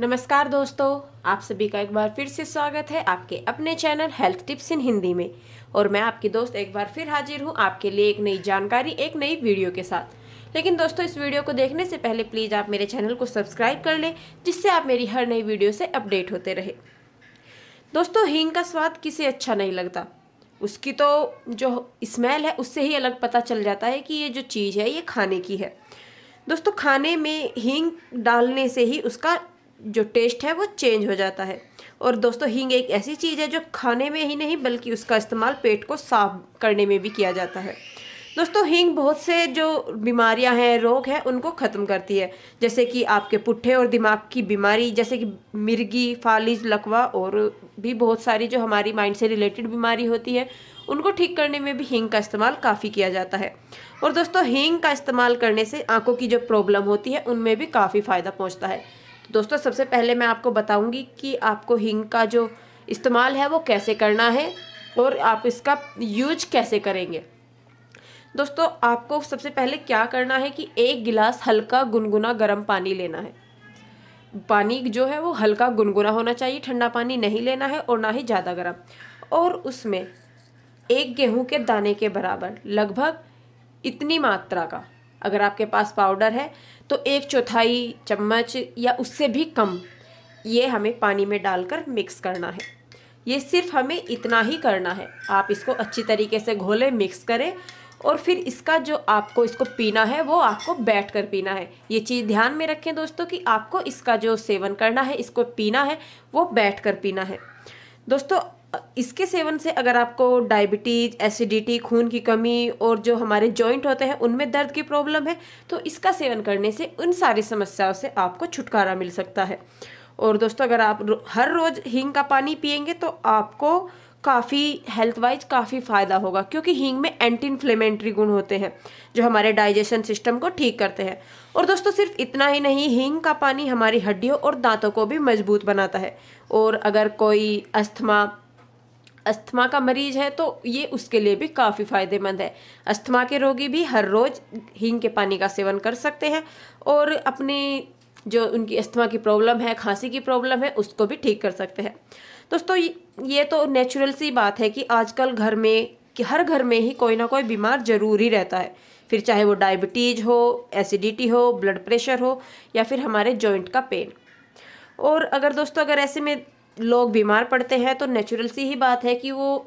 नमस्कार दोस्तों आप सभी का एक बार फिर से स्वागत है आपके अपने channel health tips in Hindi में और मैं आपकी दोस्त एक बार फिर हाजिर हूँ आपके लिए एक नई जानकारी एक नई वीडियो के साथ लेकिन दोस्तों इस वीडियो को देखने से पहले प्लीज़ आप मेरे चैनल को सब्सक्राइब कर लें जिससे आप मेरी हर नई वीडियो से अपडेट होते रहे दोस्तों हींग का स्वाद किसे अच्छा नहीं लगता उसकी तो जो स्मेल है उससे ही अलग पता चल जाता है कि ये जो चीज़ है ये खाने की है दोस्तों खाने में हींग डालने से ही उसका जो टेस्ट है वो चेंज हो जाता है और दोस्तों हींग एक ऐसी चीज़ है जो खाने में ही नहीं बल्कि उसका इस्तेमाल पेट को साफ करने में भी किया जाता है दोस्तों हींग बहुत से जो बीमारियां हैं रोग हैं उनको ख़त्म करती है जैसे कि आपके पुट्ठे और दिमाग की बीमारी जैसे कि मिर्गी फालिज लकवा और भी बहुत सारी जो हमारी माइंड से रिलेटेड बीमारी होती है उनको ठीक करने में भी हींग का इस्तेमाल काफ़ी किया जाता है और दोस्तों हींग का इस्तेमाल करने से आँखों की जो प्रॉब्लम होती है उनमें भी काफ़ी फ़ायदा पहुँचता है दोस्तों सबसे पहले मैं आपको बताऊंगी कि आपको हिंग का जो इस्तेमाल है वो कैसे करना है और आप इसका यूज कैसे करेंगे दोस्तों आपको सबसे पहले क्या करना है कि एक गिलास हल्का गुनगुना गर्म पानी लेना है पानी जो है वो हल्का गुनगुना होना चाहिए ठंडा पानी नहीं लेना है और ना ही ज़्यादा गर्म और उसमें एक गेहूं के दाने के बराबर लगभग इतनी मात्रा का अगर आपके पास पाउडर है तो एक चौथाई चम्मच या उससे भी कम ये हमें पानी में डालकर मिक्स करना है ये सिर्फ हमें इतना ही करना है आप इसको अच्छी तरीके से घोलें मिक्स करें और फिर इसका जो आपको इसको पीना है वो आपको बैठ कर पीना है ये चीज़ ध्यान में रखें दोस्तों कि आपको इसका जो सेवन करना है इसको पीना है वो बैठ कर पीना है दोस्तों इसके सेवन से अगर आपको डायबिटीज एसिडिटी खून की कमी और जो हमारे जॉइंट होते हैं उनमें दर्द की प्रॉब्लम है तो इसका सेवन करने से उन सारी समस्याओं से आपको छुटकारा मिल सकता है और दोस्तों अगर आप हर रोज़ हींग का पानी पियेंगे तो आपको काफ़ी हेल्थ वाइज काफ़ी फ़ायदा होगा क्योंकि हींग में एंटी इन्फ्लेमेंट्री गुण होते हैं जो हमारे डाइजेशन सिस्टम को ठीक करते हैं और दोस्तों सिर्फ इतना ही नहीं हींग का पानी हमारी हड्डियों और दांतों को भी मजबूत बनाता है और अगर कोई अस्थमा अस्थमा का मरीज है तो ये उसके लिए भी काफ़ी फायदेमंद है अस्थमा के रोगी भी हर रोज़ हींग के पानी का सेवन कर सकते हैं और अपने जो उनकी अस्थमा की प्रॉब्लम है खांसी की प्रॉब्लम है उसको भी ठीक कर सकते हैं दोस्तों ये तो नेचुरल सी बात है कि आजकल घर में कि हर घर में ही कोई ना कोई बीमार जरूर ही रहता है फिर चाहे वो डायबिटीज़ हो एसिडिटी हो ब्लड प्रेशर हो या फिर हमारे जॉइंट का पेन और अगर दोस्तों अगर ऐसे में लोग बीमार पड़ते हैं तो नेचुरल सी ही बात है कि वो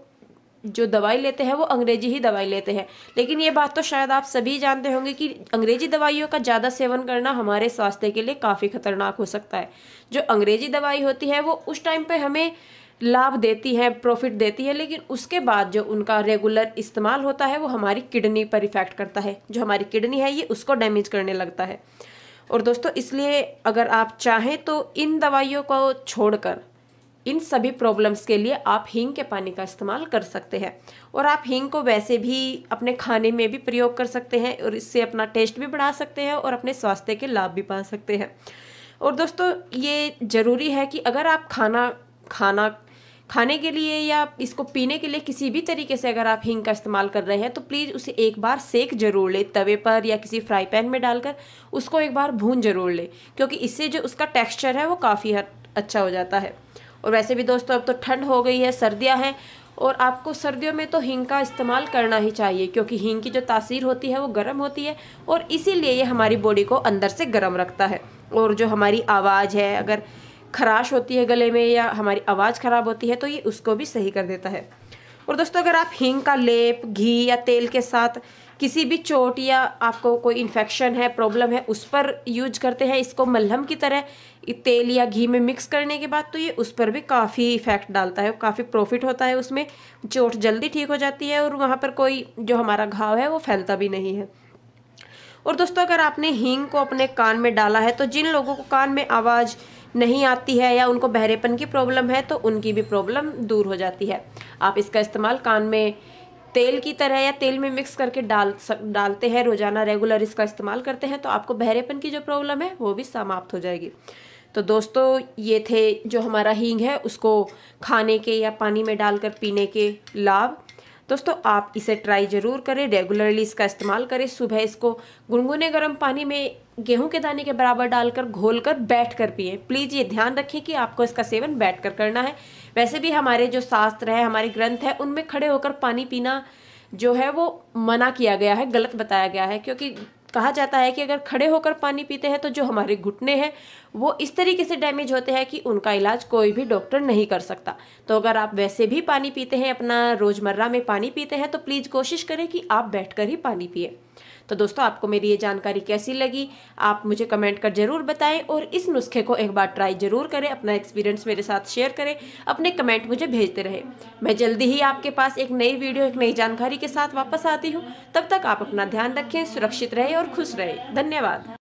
जो दवाई लेते हैं वो अंग्रेजी ही दवाई लेते हैं लेकिन ये बात तो शायद आप सभी जानते होंगे कि अंग्रेजी दवाइयों का ज़्यादा सेवन करना हमारे स्वास्थ्य के लिए काफ़ी खतरनाक हो सकता है जो अंग्रेजी दवाई होती है वो उस टाइम पे हमें लाभ देती है प्रॉफिट देती है लेकिन उसके बाद जो उनका रेगुलर इस्तेमाल होता है वो हमारी किडनी पर इफ़ेक्ट करता है जो हमारी किडनी है ये उसको डैमेज करने लगता है और दोस्तों इसलिए अगर आप चाहें तो इन दवाइयों को छोड़कर इन सभी प्रॉब्लम्स के लिए आप हींग के पानी का इस्तेमाल कर सकते हैं और आप हींग को वैसे भी अपने खाने में भी प्रयोग कर सकते हैं और इससे अपना टेस्ट भी बढ़ा सकते हैं और अपने स्वास्थ्य के लाभ भी पा सकते हैं और दोस्तों ये ज़रूरी है कि अगर आप खाना खाना खाने के लिए या इसको पीने के लिए किसी भी तरीके से अगर आप हींग का इस्तेमाल कर रहे हैं तो प्लीज़ उसे एक बार सेक जरूर ले तवे पर या किसी फ्राई पैन में डालकर उसको एक बार भून जरूर ले क्योंकि इससे जो उसका टेक्सचर है वो काफ़ी हद अच्छा हो जाता है और वैसे भी दोस्तों अब तो ठंड हो गई है सर्दियाँ हैं और आपको सर्दियों में तो हींग का इस्तेमाल करना ही चाहिए क्योंकि हींग की जो तासीर होती है वो गर्म होती है और इसीलिए ये हमारी बॉडी को अंदर से गर्म रखता है और जो हमारी आवाज़ है अगर खराश होती है गले में या हमारी आवाज़ ख़राब होती है तो ये उसको भी सही कर देता है और दोस्तों अगर आप हींग का लेप घी या तेल के साथ किसी भी चोट या आपको कोई इन्फेक्शन है प्रॉब्लम है उस पर यूज करते हैं इसको मलहम की तरह तेल या घी में मिक्स करने के बाद तो ये उस पर भी काफ़ी इफेक्ट डालता है काफ़ी प्रॉफिट होता है उसमें चोट जल्दी ठीक हो जाती है और वहाँ पर कोई जो हमारा घाव है वो फैलता भी नहीं है और दोस्तों अगर आपने हींग को अपने कान में डाला है तो जिन लोगों को कान में आवाज़ नहीं आती है या उनको बहरेपन की प्रॉब्लम है तो उनकी भी प्रॉब्लम दूर हो जाती है आप इसका इस्तेमाल कान में तेल की तरह या तेल में मिक्स करके डाल सक डालते हैं रोज़ाना रेगुलर इसका इस्तेमाल करते हैं तो आपको बहरेपन की जो प्रॉब्लम है वो भी समाप्त हो जाएगी तो दोस्तों ये थे जो हमारा हींग है उसको खाने के या पानी में डालकर पीने के लाभ दोस्तों आप इसे ट्राई ज़रूर करें रेगुलरली इसका इस्तेमाल करें सुबह इसको गुनगुने गर्म पानी में गेहूं के दाने के बराबर डालकर घोल कर बैठ कर पिए प्लीज़ ये ध्यान रखें कि आपको इसका सेवन बैठ कर करना है वैसे भी हमारे जो शास्त्र है हमारे ग्रंथ है उनमें खड़े होकर पानी पीना जो है वो मना किया गया है गलत बताया गया है क्योंकि कहा जाता है कि अगर खड़े होकर पानी पीते हैं तो जो हमारे घुटने हैं वो इस तरीके से डैमेज होते हैं कि उनका इलाज कोई भी डॉक्टर नहीं कर सकता तो अगर आप वैसे भी पानी पीते हैं अपना रोज़मर्रा में पानी पीते हैं तो प्लीज़ कोशिश करें कि आप बैठकर ही पानी पिए तो दोस्तों आपको मेरी ये जानकारी कैसी लगी आप मुझे कमेंट कर ज़रूर बताएं और इस नुस्खे को एक बार ट्राई ज़रूर करें अपना एक्सपीरियंस मेरे साथ शेयर करें अपने कमेंट मुझे भेजते रहे मैं जल्दी ही आपके पास एक नई वीडियो एक नई जानकारी के साथ वापस आती हूँ तब तक आप अपना ध्यान रखें सुरक्षित रहें और खुश रहें धन्यवाद